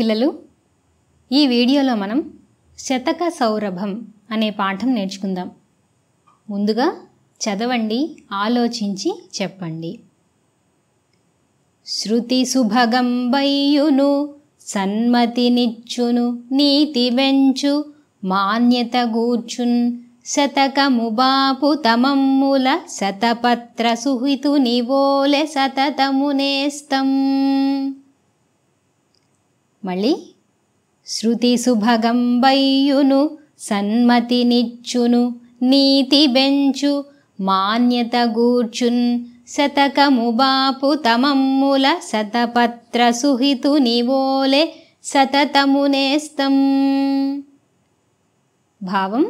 పిల్లలు ఈ వీడియోలో మనం శతక సౌరభం అనే పాఠం నేర్చుకుందాం ముందుగా చదవండి ఆలోచించి చెప్పండి శృతి సుభగంబయ్యును సన్మతినిచ్చును నీతి వెంచు మాన్యత గూర్చున్ శతకముబాపు తమమ్ముల శతపత్ర సుహితుని ఓలె సతతమునేస్తం మళ్ళీ శృతి సుభగంబయ్యును సన్మతినిచ్చును నీతి బెంచు మాన్యత గూర్చున్ శతకము బాపు తమమ్ముల శతపత్ర సుహితు నివోలే సతతమునేస్తం భావం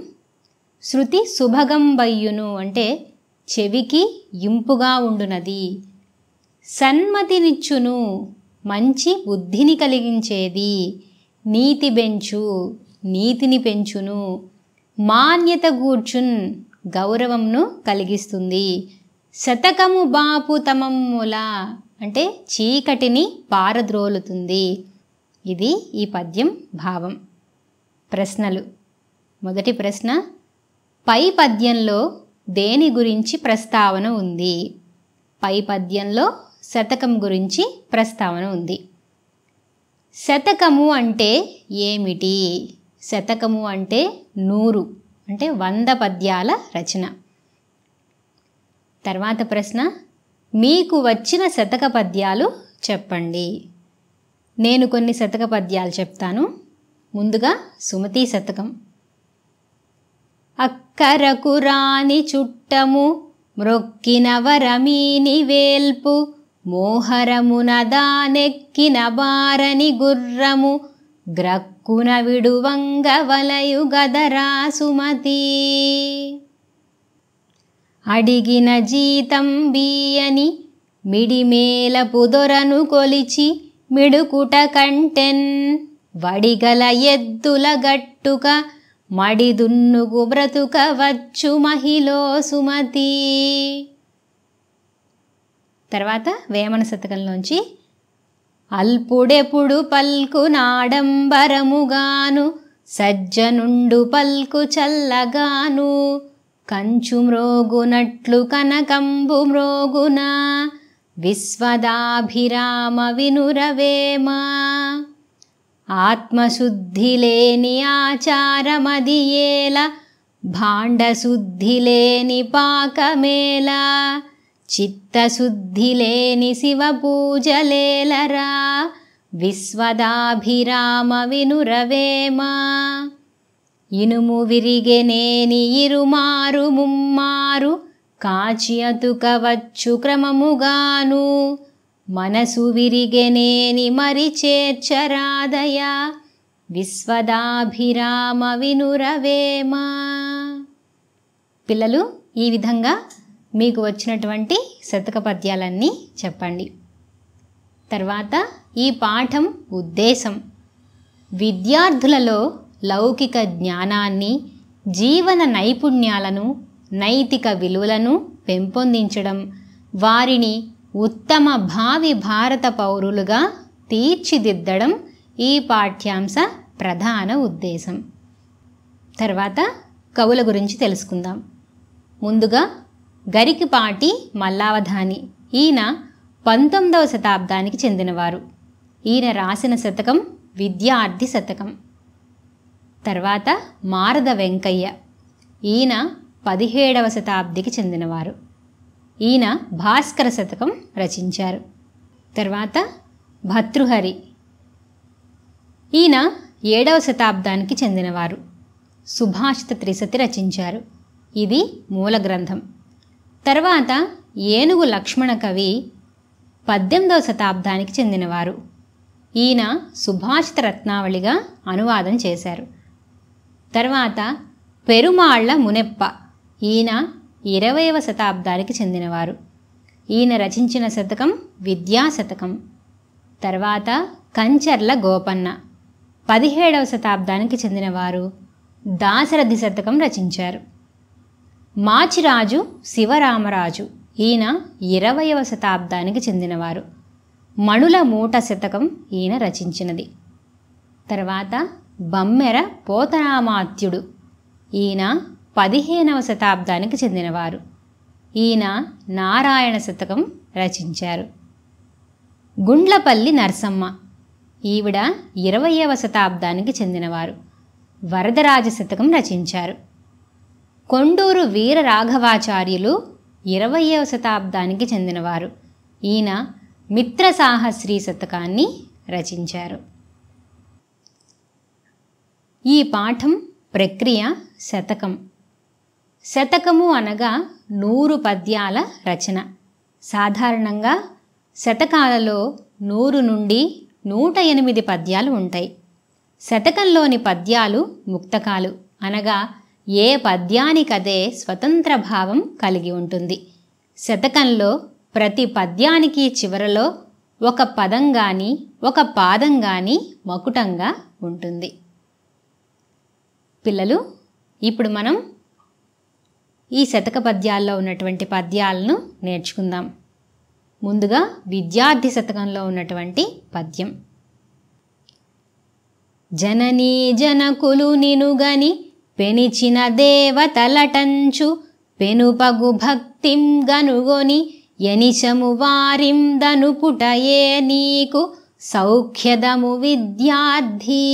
శృతి సుభగంబయ్యును అంటే చెవికి ఇంపుగా ఉండునది సన్మతినిచ్చును మంచి బుద్ధిని కలిగించేది నీతి బెంచు నీతిని పెంచును మాన్యత గూర్చున్ గౌరవంను కలిగిస్తుంది శతకము బాపు తమమ్ముల అంటే చీకటిని పారద్రోలుతుంది ఇది ఈ పద్యం భావం ప్రశ్నలు మొదటి ప్రశ్న పై పద్యంలో దేని గురించి ప్రస్తావన ఉంది పై పద్యంలో శతకం గురించి ప్రస్తావన ఉంది శతకము అంటే ఏమిటి శతకము అంటే నూరు అంటే వంద పద్యాల రచన తర్వాత ప్రశ్న మీకు వచ్చిన శతక పద్యాలు చెప్పండి నేను కొన్ని శతక పద్యాలు చెప్తాను ముందుగా సుమతి శతకం అక్కరకు రాని చుట్టము మ్రొక్కిన వరమీని వేల్పు మోహరమునదానెక్కిన దానెక్కిన బారని గుర్రము గ్రక్కున విడువంగ గదరా సుమతి అడిగిన జీతం బియని మిడిమేలపు దొరను కొలిచి మిడుకుట కంటెన్ వడిగల ఎద్దుల గట్టుక మడిదున్నుకు బ్రతుకవచ్చు మహిళ సుమతి తర్వాత వేమన శతకంలోంచి అల్పుడెప్పుడు పల్కు నాడంబరముగాను సజ్జనుండు పల్కు చల్లగాను కంచు మ్రోగునట్లు కనకంబు మ్రోగునా విశ్వదాభిరామ వినురవేమా ఆత్మశుద్ధి లేని ఏల భాండశుద్ధి లేని పాకమేలా చిత్తశుద్ధి శివ పూజలేలరా విశ్వదాభిరామ వినురవేమా ఇనుము విరిగెనేని ఇరుమారు ముమ్మారు కాచియతుకవచ్చు క్రమముగాను మనసు విరిగెనేని మరి చేర్చరాదయా విశ్వదాభిరామ వినురవేమా పిల్లలు ఈ విధంగా మీకు వచ్చినటువంటి శతక పద్యాలన్నీ చెప్పండి తర్వాత ఈ పాఠం ఉద్దేశం విద్యార్థులలో లౌకిక జ్ఞానాన్ని జీవన నైపుణ్యాలను నైతిక విలువలను పెంపొందించడం వారిని ఉత్తమ భావి భారత పౌరులుగా తీర్చిదిద్దడం ఈ పాఠ్యాంశ ప్రధాన ఉద్దేశం తర్వాత కవుల గురించి తెలుసుకుందాం ముందుగా గరికిపాటి మల్లావధాని ఈయన పంతొమ్మిదవ శతాబ్దానికి చెందినవారు ఈయన రాసిన శతకం విద్యార్థి శతకం తర్వాత మారద వెంకయ్య ఈయన పదిహేడవ శతాబ్దికి చెందినవారు ఈయన భాస్కర శతకం రచించారు తర్వాత భతృహరి ఈయన ఏడవ శతాబ్దానికి చెందినవారు సుభాషిత త్రిసతి రచించారు ఇది మూల గ్రంథం తర్వాత ఏనుగు లక్ష్మణ కవి పద్దెనిమిదవ శతాబ్దానికి చెందినవారు ఈయన సుభాషిత రత్నావళిగా అనువాదం చేశారు తర్వాత పెరుమాళ్ల మునెప్ప ఈయన ఇరవైవ శతాబ్దానికి చెందినవారు ఈయన రచించిన శతకం విద్యా శతకం తర్వాత కంచర్ల గోపన్న పదిహేడవ శతాబ్దానికి చెందినవారు దాశరథి శతకం రచించారు మాచిరాజు శివరామరాజు ఈయన ఇరవయవ శతాబ్దానికి చెందినవారు మణుల మూట శతకం ఈయన రచించినది తర్వాత బమ్మెర పోతనామాత్యుడు ఈయన పదిహేనవ శతాబ్దానికి చెందినవారు ఈయన నారాయణ శతకం రచించారు గుండ్లపల్లి నర్సమ్మ ఈవిడ ఇరవయవ శతాబ్దానికి చెందినవారు వరదరాజ శతకం రచించారు కొండూరు వీర రాఘవాచార్యులు ఇరవయవ శతాబ్దానికి చెందినవారు ఈయన మిత్ర సాహస్రీ శతకాన్ని రచించారు ఈ పాఠం ప్రక్రియ శతకం శతకము అనగా నూరు పద్యాల రచన సాధారణంగా శతకాలలో నూరు నుండి నూట ఎనిమిది పద్యాలు ఉంటాయి శతకంలోని పద్యాలు ముక్తకాలు అనగా ఏ పద్యానికదే స్వతంత్ర భావం కలిగి ఉంటుంది శతకంలో ప్రతి పద్యానికి చివరలో ఒక పదం గాని ఒక పాదం గాని మకుటంగా ఉంటుంది పిల్లలు ఇప్పుడు మనం ఈ శతక పద్యాల్లో ఉన్నటువంటి పద్యాలను నేర్చుకుందాం ముందుగా విద్యార్థి శతకంలో ఉన్నటువంటి పద్యం జననీ జనకులు నినుగని పెనిచిన దేవతలటంచు పెనుపగు భక్తిం గనుగొని ఎనిశము వారిందనుపుటయే నీకు సౌఖ్యదము విద్యార్థి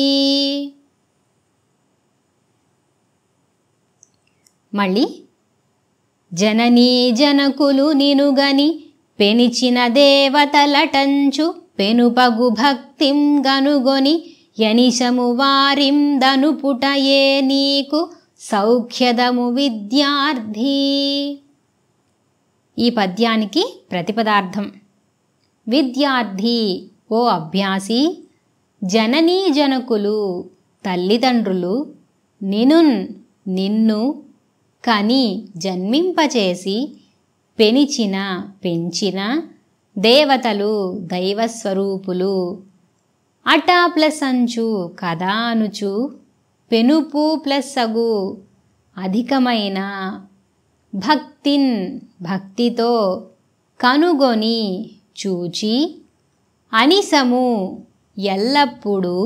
మళ్ళీ జననీ జనకులు నినుగని పెనిచిన దేవతలటంచు పెనుపగు భక్తిం గనుగొని యనిశము వారిందనుపుటయే నీకు సౌఖ్యదము విద్యార్థి ఈ పద్యానికి ప్రతిపదార్థం విద్యార్థి ఓ అభ్యాసి జననీ జనకులు తల్లిదండ్రులు నినున్ నిన్ను కని జన్మింపచేసి పెనిచిన పెంచిన దేవతలు దైవస్వరూపులు అట ప్లస్ అంచు కదా అనుచు పెనుపు ప్లస్ సగు అధికమైన భక్తిన్ భక్తితో కనుగొని చూచి అనిసము ఎల్లప్పుడూ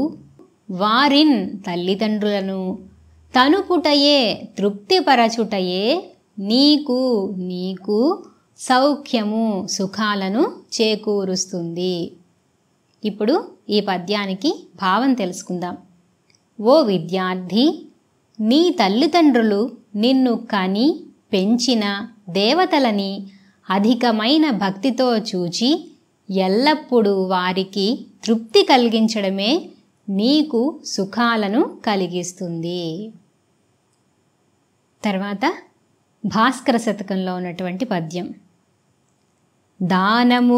వారిన్ తల్లిదండ్రులను తనుపుటయే తృప్తిపరచుటయే నీకు నీకు సౌఖ్యము సుఖాలను చేకూరుస్తుంది ఇప్పుడు ఈ పద్యానికి భావం తెలుసుకుందాం ఓ విద్యార్థి నీ తల్లిదండ్రులు నిన్ను కని పెంచిన దేవతలని అధికమైన భక్తితో చూచి ఎల్లప్పుడూ వారికి తృప్తి కలిగించడమే నీకు సుఖాలను కలిగిస్తుంది తర్వాత భాస్కర శతకంలో ఉన్నటువంటి పద్యం దానము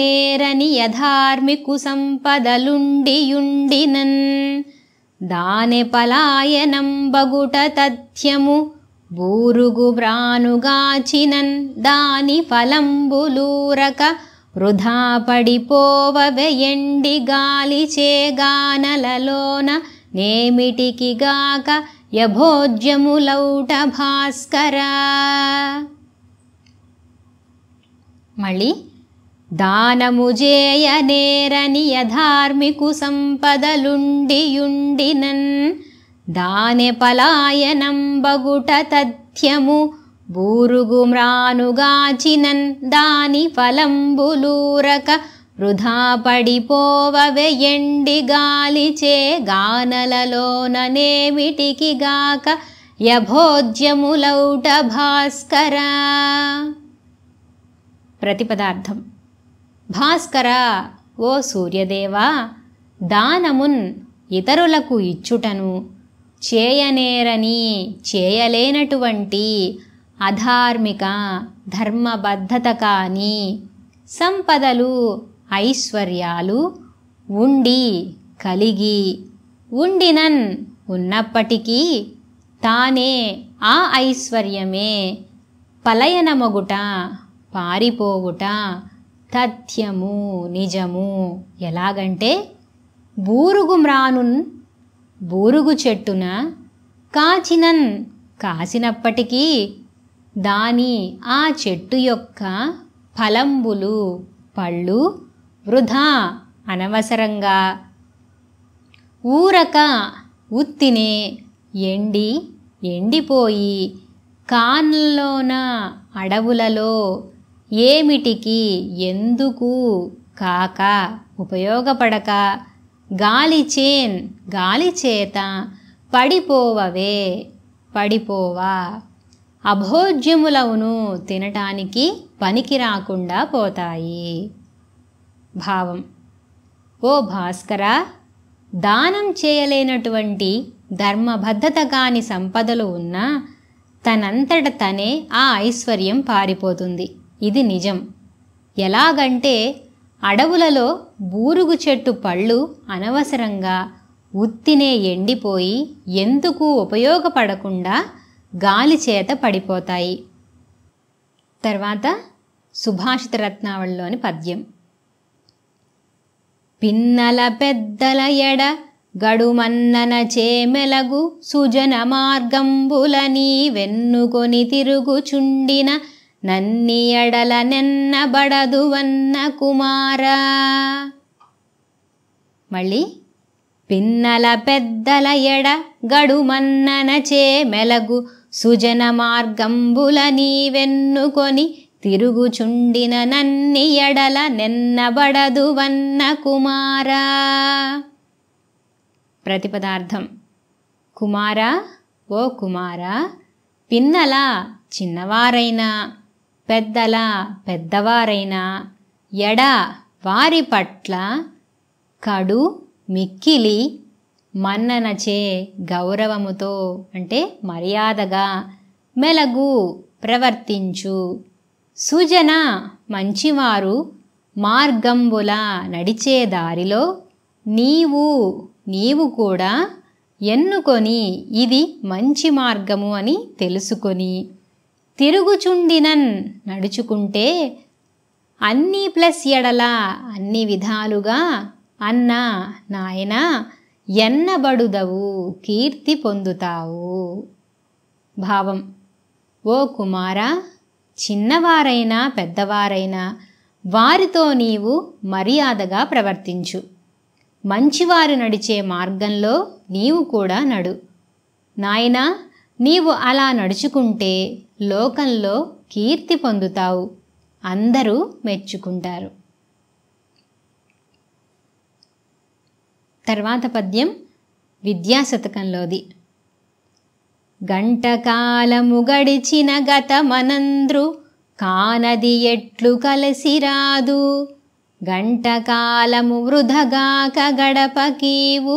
నేరని యధార్మికు సంపదలుండియుండినన్ దానె పలాయనం బగుట తథ్యము బూరుగు వ్రానుగాచినన్ దాని ఫలంబులూరక వృధా పడిపోవవెయండి గాలి చేగానలలోన యభోజ్యము యభోజ్యములౌట భాస్కరా మళ్ళీ దానము నేరని యధార్మికు సంపదలుండియుండినన్ దానె పలాయనం బగుట తథ్యము బూరుగు మ్రానుగాచినన్ దాని ఫలంబులూరక వృధా పడిపోవవెయండి గాలిచే గానలలోననేమిటికి గాక యభోజ్యములౌట భాస్కరా ప్రతిపదార్థం భాస్కర ఓ సూర్యదేవా దానమున్ ఇతరులకు ఇచ్చుటను చేయనేరని చేయలేనటువంటి అధార్మిక ధర్మబద్ధత కాని సంపదలు ఐశ్వర్యాలు ఉండి కలిగి ఉండినన్ ఉన్నప్పటికీ తానే ఆ ఐశ్వర్యమే పలయనమొగుట పారిపోవుట తథ్యము నిజము ఎలాగంటే బూరుగు మ్రానున్ బూరుగు చెట్టున కాచినన్ కాసినప్పటికీ దాని ఆ చెట్టు యొక్క ఫలంబులు పళ్ళు వృధా అనవసరంగా ఊరక ఉత్తినే ఎండి ఎండిపోయి కాన్లోన అడవులలో ఏమిటికి ఎందుకు కాక ఉపయోగపడక గాలిచేన్ గాలిచేత పడిపోవవే పడిపోవా అభోజ్యములవును తినటానికి పనికి రాకుండా పోతాయి భావం ఓ భాస్కర దానం చేయలేనటువంటి ధర్మబద్ధత కాని సంపదలు ఉన్నా తనంతట తనే ఆ ఐశ్వర్యం పారిపోతుంది ఇది నిజం ఎలాగంటే అడవులలో బూరుగు చెట్టు పళ్ళు అనవసరంగా ఉత్తినే ఎండిపోయి ఎందుకు ఉపయోగపడకుండా గాలి చేత పడిపోతాయి తర్వాత సుభాషిత రత్నావళిలోని పద్యం పిన్నల పెద్దల ఎడ గడుమన్నన చేమెలగు సుజన మార్గంబుల నీ వెన్నుకొని తిరుగుచుండిన నన్నియడలనెన్నబడదువన్న కుమార మళ్ళీ పిన్నల పెద్దల ఎడ గడుమన్ననచే మెలగు సుజన మార్గంబుల నీ వెన్నుకొని తిరుగుచుండిన నన్ని ఎడల నెన్నబడదు వన్న కుమారా ప్రతిపదార్థం కుమారా ఓ కుమారా పిన్నలా చిన్నవారైనా పెద్దల పెద్దవారైనా ఎడ వారి పట్ల కడు మిక్కిలి మన్ననచే గౌరవముతో అంటే మర్యాదగా మెలగు ప్రవర్తించు సుజన మంచివారు మార్గంబుల నడిచే దారిలో నీవు నీవు కూడా ఎన్నుకొని ఇది మంచి మార్గము అని తెలుసుకొని తిరుగుచుండినన్ నడుచుకుంటే అన్నీ ప్లస్ ఎడల అన్ని విధాలుగా అన్న నాయన ఎన్నబడుదవు కీర్తి పొందుతావు భావం ఓ కుమార చిన్నవారైనా పెద్దవారైనా వారితో నీవు మర్యాదగా ప్రవర్తించు మంచివారు నడిచే మార్గంలో నీవు కూడా నడు నాయనా నీవు అలా నడుచుకుంటే లోకంలో కీర్తి పొందుతావు అందరూ మెచ్చుకుంటారు తర్వాత పద్యం విద్యాశతకంలోది గంటకాలము గడిచిన గతమనంద్రు కానది ఎట్లు కలిసి రాదు గంటకాలము వృధగాక గడపకీవు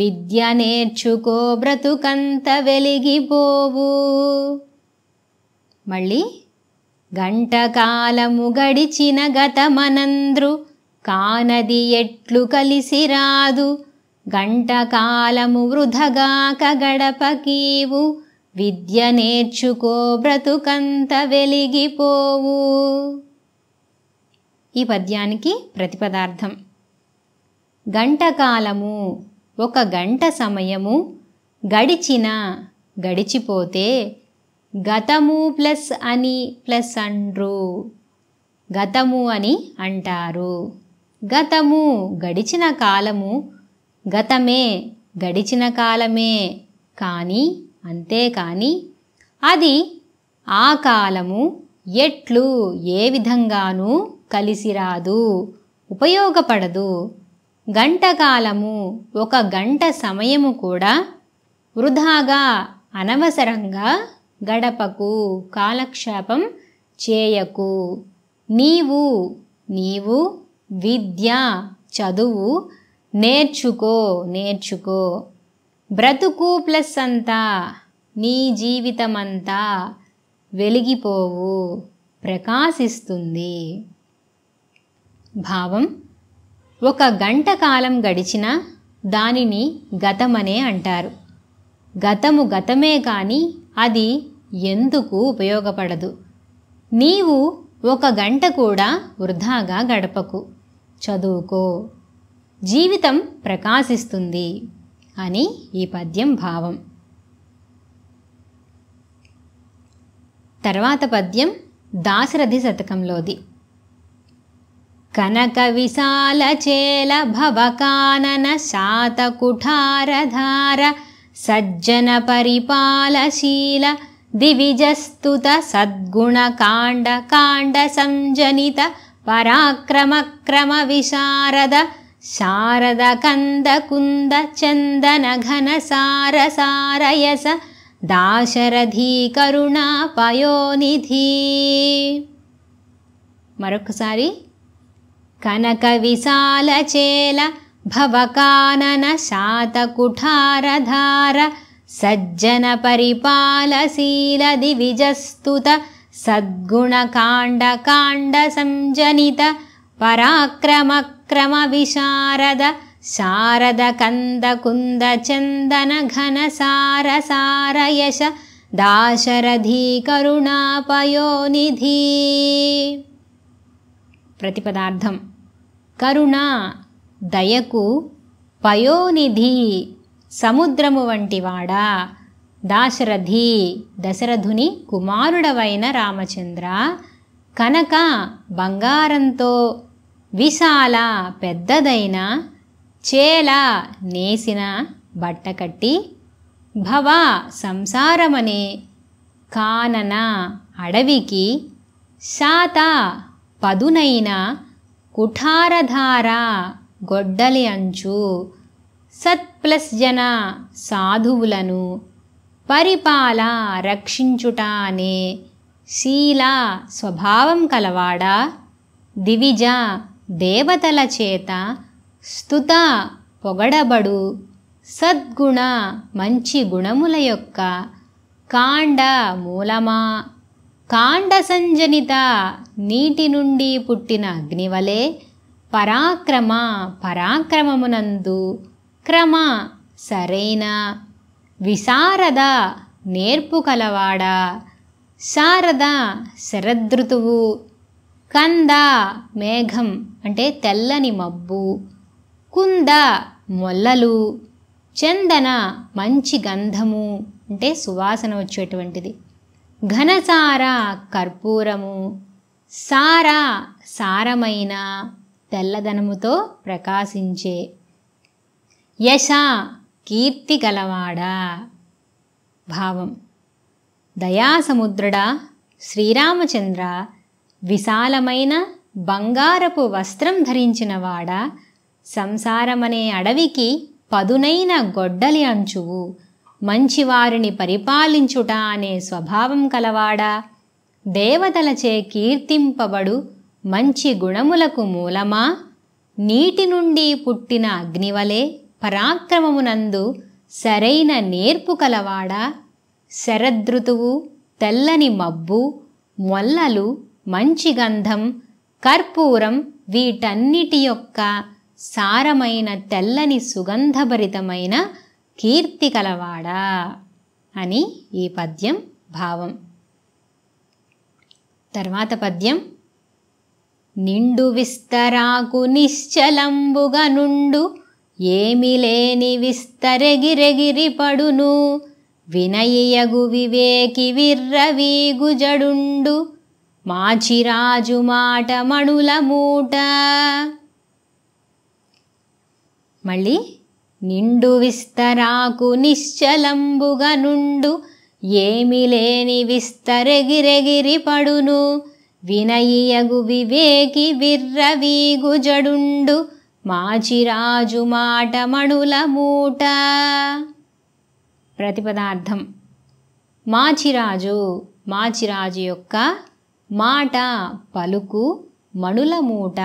విద్య నేర్చుకో బ్రతుకంత వెలిగిపోవు మళ్ళీ గంటకాలము గడిచిన గతమనంద్రు కానది ఎట్లు కలిసి రాదు గంటకాలము వృధగాక గడపకీవు విద్య నేర్చుకో బ్రతుకంత వెలిగిపోవు ఈ పద్యానికి ప్రతిపదార్థం గంటకాలము ఒక గంట సమయము గడిచిన గడిచిపోతే గతము ప్లస్ అని ప్లస్ అండ్రు గతము అని అంటారు గతము గడిచిన కాలము గతమే గడిచిన కాలమే కానీ అంతేకాని అది ఆ కాలము ఎట్లు ఏ విధంగానూ కలిసిరాదు ఉపయోగపడదు గంట కాలము ఒక గంట సమయము కూడా వృధాగా అనవసరంగా గడపకు కాలక్షేపం చేయకు నీవు నీవు విద్య చదువు నేర్చుకో నేర్చుకో బ్రతుకు ప్లస్ అంతా నీ జీవితమంతా వెలిగిపోవు ప్రకాశిస్తుంది భావం ఒక గంట కాలం గడిచినా దానిని గతమనే అంటారు గతము గతమే కానీ అది ఎందుకు ఉపయోగపడదు నీవు ఒక గంట కూడా వృధాగా గడపకు చదువుకో జీవితం ప్రకాశిస్తుంది అని ఈ పద్యం భావం తర్వాత పద్యం దాశరథి శతకంలోది కనక విశాల చేల భవకానన శాతకుఠారధార सज्जनपरिपालशील दिविजस्तुत सद्गुणकाण्ड काण्डसञ्जनित पराक्रमक्रमविशारद शारदकन्दकुन्द चन्दनघनसारसारयस దాశరథీ కరుణా పయోనిధి మరొకసారి కనక విశాల చేల भवकाननशातकुठारधार सज्जनपरिपालशीलदिविजस्तुत सद्गुणकाण्डकाण्डसञ्जनित पराक्रमक्रमविशारद शारद कन्द करुणापयोनिधी प्रतिपदार्थं करुणा దయకు పయోనిధి సముద్రము వంటివాడా దాశరథి దశరథుని కుమారుడవైన రామచంద్ర కనక బంగారంతో విశాల పెద్దదైన చేల నేసిన బట్టకట్టి భవ సంసారమనే కానన అడవికి శాత పదునైన కుఠారధార గొడ్డలి అంచు సత్ ప్లస్ జన సాధువులను పరిపాల రక్షించుట అనే శీల స్వభావం కలవాడా దివిజ దేవతల చేత స్థుత పొగడబడు సద్గుణ మంచి గుణముల యొక్క కాండ మూలమా కాండ సంజనిత నీటి నుండి పుట్టిన అగ్నివలే పరాక్రమ పరాక్రమమునందు క్రమ సరైన విశారద నేర్పు కలవాడ శారద శరదృతువు కంద మేఘం అంటే తెల్లని మబ్బు కుంద మొల్లలు చందన మంచి గంధము అంటే సువాసన వచ్చేటువంటిది ఘనసార కర్పూరము సార సారమైన తెల్లదనముతో ప్రకాశించే యశ కీర్తి గలవాడా భావం దయాసముద్రుడా శ్రీరామచంద్ర విశాలమైన బంగారపు వస్త్రం ధరించినవాడా సంసారమనే అడవికి పదునైన గొడ్డలి అంచువు మంచివారిని పరిపాలించుట అనే స్వభావం కలవాడా దేవతలచే కీర్తింపబడు మంచి గుణములకు మూలమా నీటి నుండి పుట్టిన అగ్నివలే పరాక్రమమునందు సరైన నేర్పు కలవాడా శరదృతువు తెల్లని మబ్బు మొల్లలు మంచి గంధం కర్పూరం వీటన్నిటి యొక్క సారమైన తెల్లని సుగంధభరితమైన కీర్తి కలవాడా అని ఈ పద్యం భావం తర్వాత పద్యం నిండు విస్తరాకు నిశ్చలంబుగా నుండు ఏమి లేని విస్తరెగిరెగిరి పడును వినయయగు వివేకి విర్రవీగుజడుండు మాచిరాజు మాట మణుల మూట మళ్ళీ నిండు విస్తరాకు నిశ్చలంబుగా నుండు ఏమి లేని విస్తరెగిరెగిరి పడును వినయగు వివేకి విర్రవీగు జడుండు మాచిరాజు మాటమణుల మూట ప్రతిపదార్థం మాచిరాజు మాచిరాజు యొక్క మాట పలుకు మణుల మూట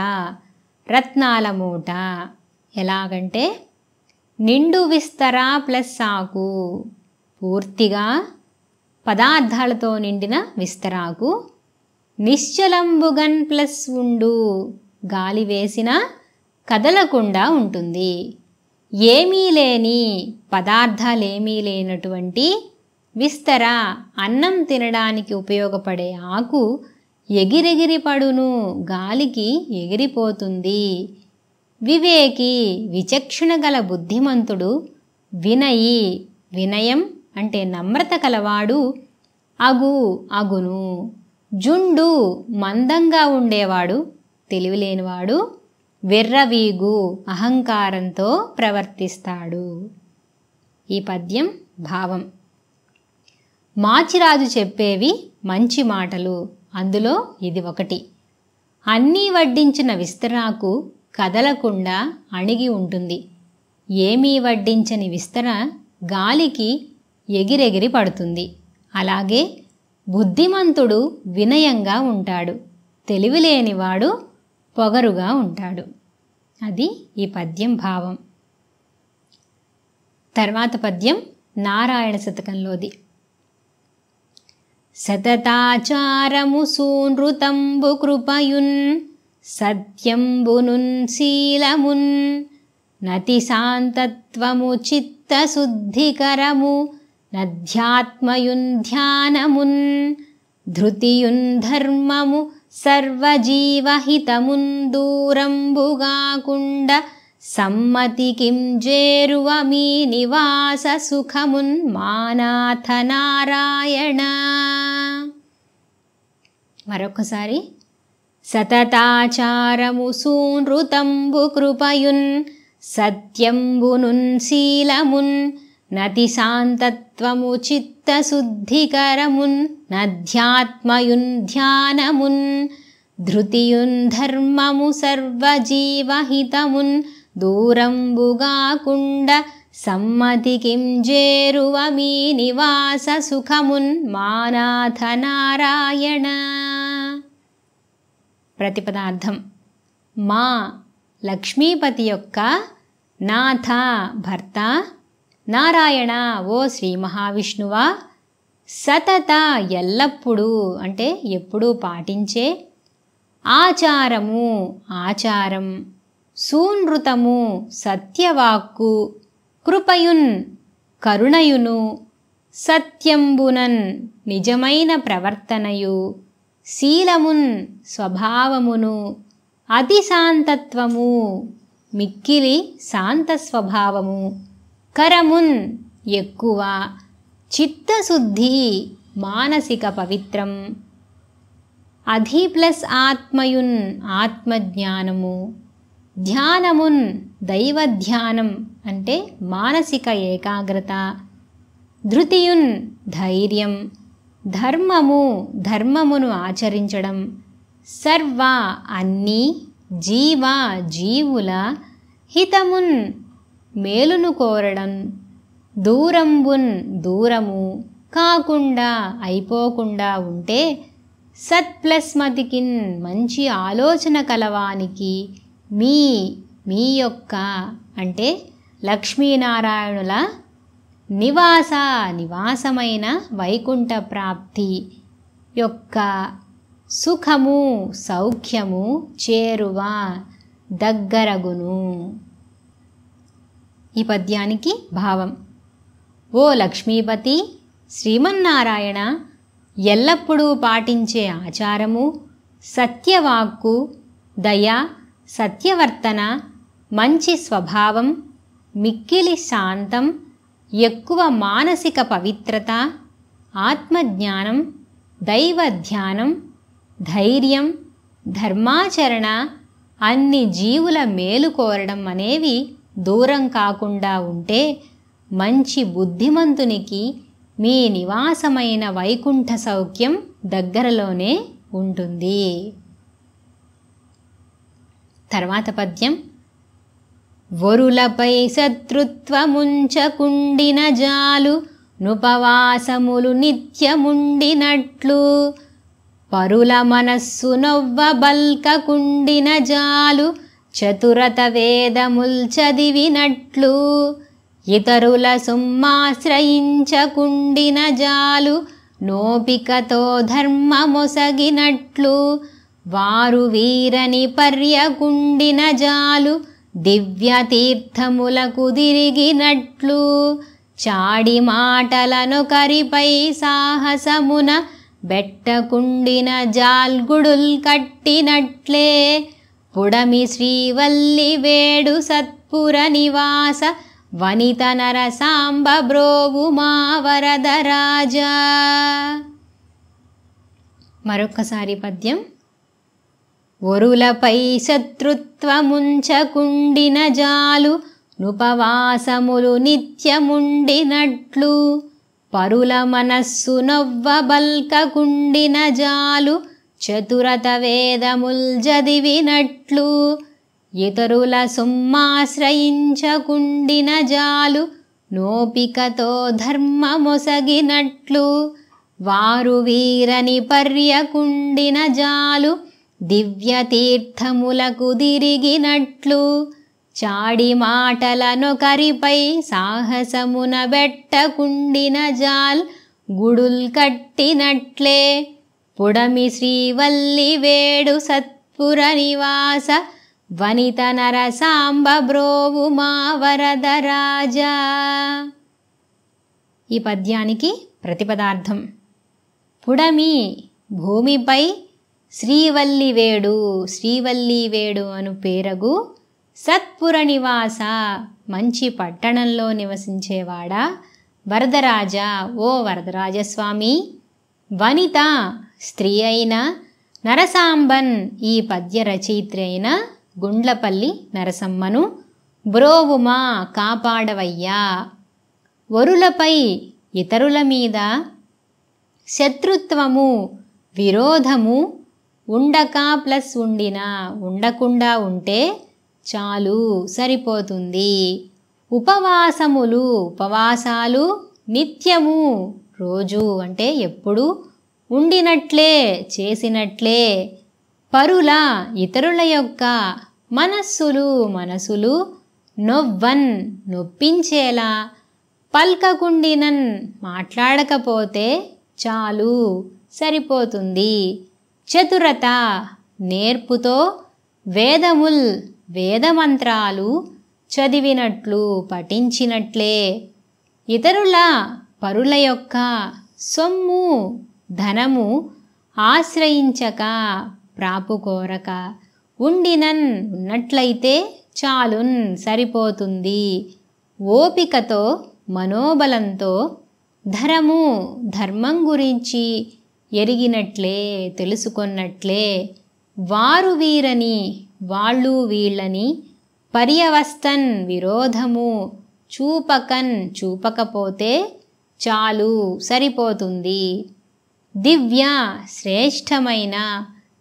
రత్నాల మూట ఎలాగంటే నిండు విస్తరా ప్లస్ ఆకు పూర్తిగా పదార్థాలతో నిండిన విస్తరాకు నిశ్చలంబుగన్ ప్లస్ ఉండు గాలి వేసినా కదలకుండా ఉంటుంది ఏమీ లేని పదార్థాలేమీ లేనటువంటి విస్తర అన్నం తినడానికి ఉపయోగపడే ఆకు ఎగిరెగిరి పడును గాలికి ఎగిరిపోతుంది వివేకి విచక్షణ గల బుద్ధిమంతుడు వినయి వినయం అంటే నమ్రత కలవాడు అగు అగును జుండు మందంగా ఉండేవాడు తెలివిలేనివాడు వెర్రవీగు అహంకారంతో ప్రవర్తిస్తాడు ఈ పద్యం భావం మాచిరాజు చెప్పేవి మంచి మాటలు అందులో ఇది ఒకటి అన్నీ వడ్డించిన విస్తరాకు కదలకుండా అణిగి ఉంటుంది ఏమీ వడ్డించని విస్తర గాలికి ఎగిరెగిరి పడుతుంది అలాగే బుద్ధిమంతుడు వినయంగా ఉంటాడు తెలివిలేనివాడు పొగరుగా ఉంటాడు అది ఈ పద్యం భావం తర్వాత పద్యం నారాయణ శతకంలోది సతతాచారము సూనృతంబు కృపయున్ సత్యంబునున్ శీలమున్ నతి శాంతత్వము చిత్తశుద్ధికరము నధ్యాత్మయుంధ్యానమున్ ధృతియుంధర్మము సర్వజీవహితమున్ దూరంబుగాకుండ సమ్మతి కిం జేరువ మీ నివాస సుఖమున్ మానాథ నారాయణ మరొకసారి సతతాచారము సూనృతంబు కృపయున్ సత్యంబునున్ శీలమున్ నతిశాంతత్వము చిత్తశుద్ధికరమున్ నధ్యాత్మయున్ ధ్యానమున్ ధృతియున్ ధర్మము సర్వజీవహితమున్ దూరంబుగాకుండ సమ్మతికిం జేరువ మీ నివాస సుఖమున్ మానాథ నారాయణ ప్రతిపదార్థం మా లక్ష్మీపతి యొక్క నాథ భర్త నారాయణ ఓ శ్రీ మహావిష్ణువా సతత ఎల్లప్పుడూ అంటే ఎప్పుడూ పాటించే ఆచారము ఆచారం సూనృతము సత్యవాక్కు కృపయున్ కరుణయును సత్యంబునన్ నిజమైన ప్రవర్తనయు శీలమున్ స్వభావమును అతిశాంతత్వము మిక్కిలి శాంత స్వభావము కరమున్ ఎక్కువ చిత్తశుద్ధి మానసిక పవిత్రం అధి ప్లస్ ఆత్మయున్ ఆత్మజ్ఞానము ధ్యానమున్ దైవ ధ్యానం అంటే మానసిక ఏకాగ్రత ధృతియున్ ధైర్యం ధర్మము ధర్మమును ఆచరించడం సర్వ అన్నీ జీవ జీవుల హితమున్ మేలును కోరడం దూరంబున్ దూరము కాకుండా అయిపోకుండా ఉంటే సత్ ప్లస్ మతికిన్ మంచి ఆలోచన కలవానికి మీ మీ యొక్క అంటే లక్ష్మీనారాయణుల నివాస నివాసమైన వైకుంఠ ప్రాప్తి యొక్క సుఖము సౌఖ్యము చేరువ దగ్గరగును ఈ పద్యానికి భావం ఓ లక్ష్మీపతి శ్రీమన్నారాయణ ఎల్లప్పుడూ పాటించే ఆచారము సత్యవాక్కు దయ సత్యవర్తన మంచి స్వభావం మిక్కిలి శాంతం ఎక్కువ మానసిక పవిత్రత ఆత్మజ్ఞానం దైవ ధ్యానం ధైర్యం ధర్మాచరణ అన్ని జీవుల మేలు కోరడం అనేవి దూరం కాకుండా ఉంటే మంచి బుద్ధిమంతునికి మీ నివాసమైన వైకుంఠ సౌఖ్యం దగ్గరలోనే ఉంటుంది తర్వాత పద్యం వరులపై శత్రుత్వముంచకుండిన జాలు నుపవాసములు నిత్యముండినట్లు పరుల మనస్సు నొవ్వ బల్కకుండిన జాలు చతురత వేదముల్ చదివినట్లు ఇతరుల సుమ్మాశ్రయించకుండిన జాలు నోపికతో ధర్మమొసగినట్లు వారు వీరని పర్యకుండిన జాలు తీర్థములకు తిరిగినట్లు చాడి మాటలను కరిపై సాహసమున బెట్టకుండిన జాల్గుడుల్ కట్టినట్లే పొడమి శ్రీవల్లి వేడు సత్పుర నివాస వనిత నరసాంబ బ్రోవు మా రాజా మరొక్కసారి పద్యం ఒరులపై శత్రుత్వముంచకుండిన జాలు నుపవాసములు నిత్యముండినట్లు పరుల మనస్సు నొవ్వ బల్కకుండిన జాలు చతురత వేదముల్ చదివినట్లు ఇతరుల సుమ్మాశ్రయించకుండిన జాలు నోపికతో ధర్మమొసగినట్లు వారు వీరని పర్యకుండిన జాలు దివ్య తీర్థములకు తిరిగినట్లు చాడి కరిపై సాహసమున బెట్టకుండిన జాల్ గుడుల్ కట్టినట్లే పుడమి శ్రీవల్లి వేడు సత్పుర నివాస వనిత నరసాంబ బ్రోవు మా వరదరాజా ఈ పద్యానికి ప్రతిపదార్థం పుడమి భూమిపై శ్రీవల్లివేడు వేడు అను పేరగు సత్పుర నివాస మంచి పట్టణంలో నివసించేవాడా వరదరాజా ఓ వరదరాజస్వామి వనిత స్త్రీ అయిన నరసాంబన్ ఈ పద్య రచయిత్రి అయిన గుండ్లపల్లి నరసమ్మను బ్రోవుమా కాపాడవయ్యా వరులపై ఇతరుల మీద శత్రుత్వము విరోధము ఉండక ప్లస్ ఉండినా ఉండకుండా ఉంటే చాలు సరిపోతుంది ఉపవాసములు ఉపవాసాలు నిత్యము రోజు అంటే ఎప్పుడూ ఉండినట్లే చేసినట్లే పరుల ఇతరుల యొక్క మనస్సులు మనసులు నొవ్వన్ నొప్పించేలా పల్కకుండినన్ మాట్లాడకపోతే చాలు సరిపోతుంది చతురత నేర్పుతో వేదముల్ వేదమంత్రాలు చదివినట్లు పఠించినట్లే ఇతరుల పరుల యొక్క సొమ్ము ధనము ఆశ్రయించక ప్రాపుకోరక ఉండినన్ ఉన్నట్లయితే చాలున్ సరిపోతుంది ఓపికతో మనోబలంతో ధరము ధర్మం గురించి ఎరిగినట్లే తెలుసుకున్నట్లే వారు వీరని వాళ్ళు వీళ్ళని పర్యవస్థన్ విరోధము చూపకన్ చూపకపోతే చాలు సరిపోతుంది దివ్య శ్రేష్టమైన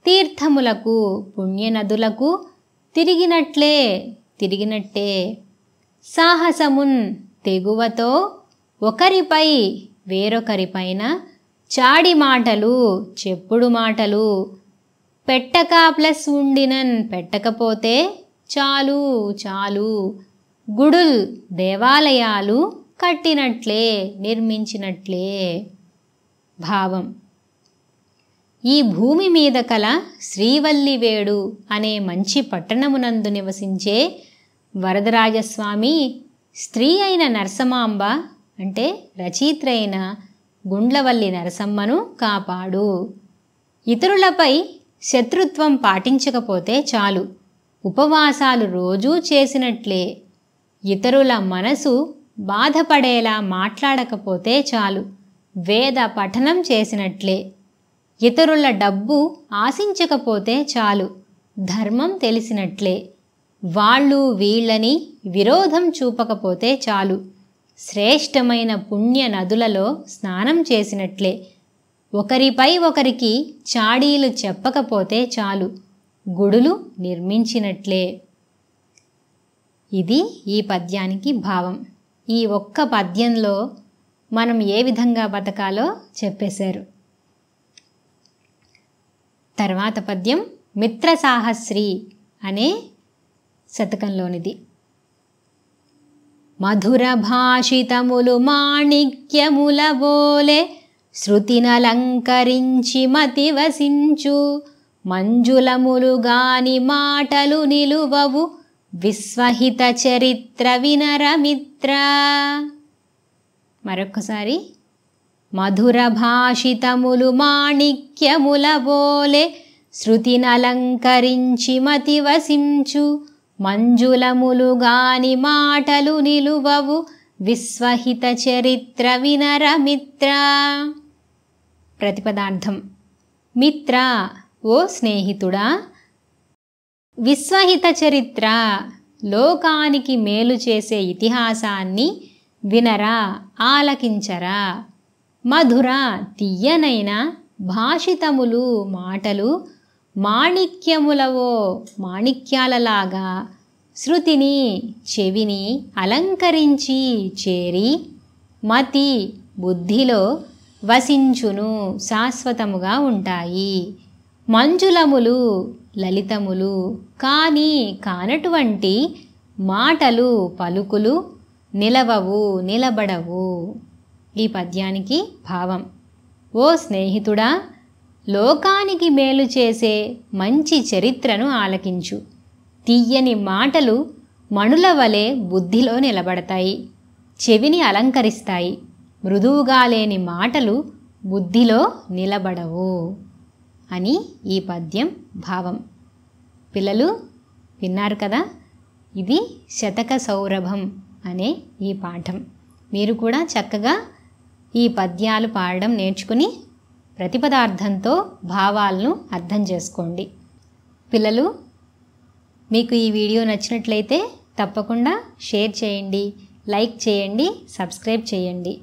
తీర్థములకు పుణ్యనదులకు తిరిగినట్లే తిరిగినట్టే సాహసమున్ తెగువతో ఒకరిపై వేరొకరిపైన చాడి మాటలు చెప్పుడు మాటలు పెట్టక ప్లస్ ఉండినన్ పెట్టకపోతే చాలు చాలు గుడుల్ దేవాలయాలు కట్టినట్లే నిర్మించినట్లే భావం ఈ భూమి మీద కల శ్రీవల్లివేడు అనే మంచి పట్టణమునందు నివసించే వరదరాజస్వామి స్త్రీ అయిన నరసమాంబ అంటే రచయిత్రైన గుండ్లవల్లి నరసమ్మను కాపాడు ఇతరులపై శత్రుత్వం పాటించకపోతే చాలు ఉపవాసాలు రోజూ చేసినట్లే ఇతరుల మనసు బాధపడేలా మాట్లాడకపోతే చాలు వేద పఠనం చేసినట్లే ఇతరుల డబ్బు ఆశించకపోతే చాలు ధర్మం తెలిసినట్లే వాళ్ళు వీళ్ళని విరోధం చూపకపోతే చాలు శ్రేష్టమైన పుణ్య నదులలో స్నానం చేసినట్లే ఒకరిపై ఒకరికి చాడీలు చెప్పకపోతే చాలు గుడులు నిర్మించినట్లే ఇది ఈ పద్యానికి భావం ఈ ఒక్క పద్యంలో మనం ఏ విధంగా బతకాలో చెప్పేశారు తర్వాత పద్యం మిత్రసాహస్రి అనే శతకంలోనిది మధుర భాషితములు మాణిక్యముల బోలే శృతినలంకరించి మతివసించు మంజులములు గాని మాటలు నిలువవు విశ్వహిత చరిత్ర వినరమిత్ర మరొకసారి మధుర భాషితములు మాణిక్యముల బోలే శృతినలంకరించి మతివసించు మంజులములుగాని మాటలు నిలువవు విశ్వహిత చరిత్ర వినరమిత్ర ప్రతిపదార్థం మిత్ర ఓ స్నేహితుడా విశ్వహిత చరిత్ర లోకానికి మేలు చేసే ఇతిహాసాన్ని వినరా ఆలకించరా మధుర తీయనైన భాషితములు మాటలు మాణిక్యములవో మాణిక్యాలలాగా శృతిని చెవిని అలంకరించి చేరి మతి బుద్ధిలో వసించును శాశ్వతముగా ఉంటాయి మంజులములు లలితములు కాని కానటువంటి మాటలు పలుకులు నిలవవు నిలబడవు ఈ పద్యానికి భావం ఓ స్నేహితుడా లోకానికి మేలు చేసే మంచి చరిత్రను ఆలకించు తీయని మాటలు మణుల వలె బుద్ధిలో నిలబడతాయి చెవిని అలంకరిస్తాయి మృదువుగా లేని మాటలు బుద్ధిలో నిలబడవు అని ఈ పద్యం భావం పిల్లలు విన్నారు కదా ఇది శతక సౌరభం అనే ఈ పాఠం మీరు కూడా చక్కగా ఈ పద్యాలు పాడడం నేర్చుకుని ప్రతిపదార్థంతో భావాలను అర్థం చేసుకోండి పిల్లలు మీకు ఈ వీడియో నచ్చినట్లయితే తప్పకుండా షేర్ చేయండి లైక్ చేయండి సబ్స్క్రైబ్ చేయండి